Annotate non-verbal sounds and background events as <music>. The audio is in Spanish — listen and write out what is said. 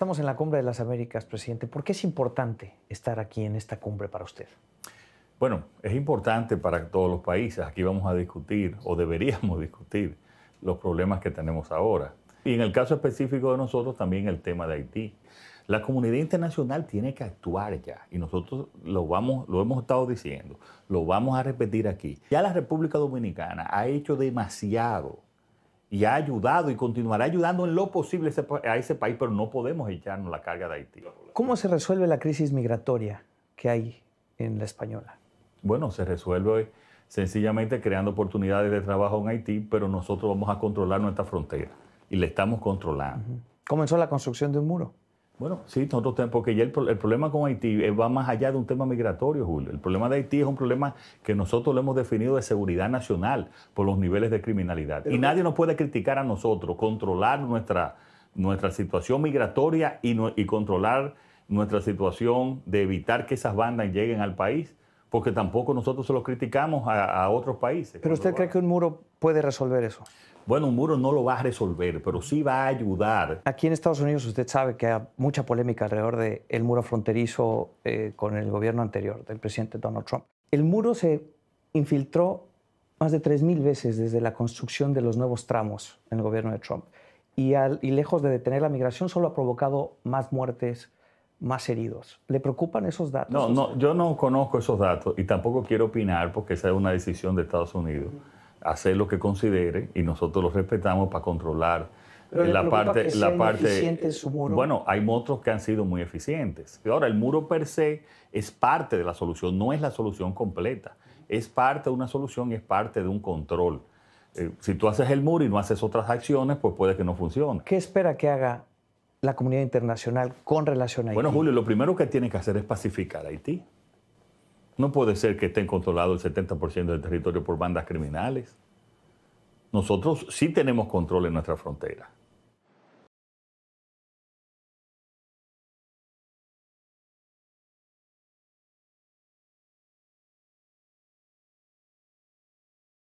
Estamos en la Cumbre de las Américas, presidente. ¿Por qué es importante estar aquí en esta cumbre para usted? Bueno, es importante para todos los países. Aquí vamos a discutir, o deberíamos <laughs> discutir, los problemas que tenemos ahora. Y en el caso específico de nosotros, también el tema de Haití. La comunidad internacional tiene que actuar ya y nosotros lo, vamos, lo hemos estado diciendo, lo vamos a repetir aquí. Ya la República Dominicana ha hecho demasiado y ha ayudado y continuará ayudando en lo posible a ese país, pero no podemos echarnos la carga de Haití. ¿Cómo se resuelve la crisis migratoria que hay en la española? Bueno, se resuelve sencillamente creando oportunidades de trabajo en Haití, pero nosotros vamos a controlar nuestra frontera y la estamos controlando. Comenzó la construcción de un muro. Bueno, sí, nosotros porque ya el, problema con Haití eh, va más allá de un tema migratorio, Julio. El problema de Haití es un problema que nosotros lo hemos definido de seguridad nacional por los niveles de criminalidad. y nadie nos puede criticar a nosotros, controlar nuestra, nuestra situación migratoria y, y controlar nuestra situación de evitar que esas bandas lleguen al país porque tampoco nosotros se lo criticamos a, otros países. ¿Pero usted cree que un muro puede resolver eso? Bueno, un muro no lo va a resolver, pero sí va a ayudar. Aquí en Estados Unidos usted sabe que hay mucha polémica alrededor del muro fronterizo eh, con el gobierno anterior del presidente Donald Trump. El muro se infiltró más de 3.000 veces desde la construcción de los nuevos tramos en el gobierno de Trump. y lejos de detener la migración, solo ha provocado más muertes, más heridos. ¿Le preocupan esos datos? No, no, yo no conozco esos datos y tampoco quiero opinar porque esa es una decisión de Estados Unidos. Hacer lo que considere y nosotros lo respetamos para controlar la parte. Que la parte su muro? Bueno, hay otros que han sido muy eficientes. Ahora, el muro per se es parte de la solución, no es la solución completa. Es parte de una solución y es parte de un control. Eh, si tú haces el muro y no haces otras acciones, pues puede que no funcione. ¿Qué espera que haga la comunidad internacional con relación a Haití? Bueno, Julio, lo primero que tiene que hacer es pacificar a Haití. No puede ser que estén controlados el 70% del territorio por bandas criminales. Nosotros sí tenemos control en nuestra frontera.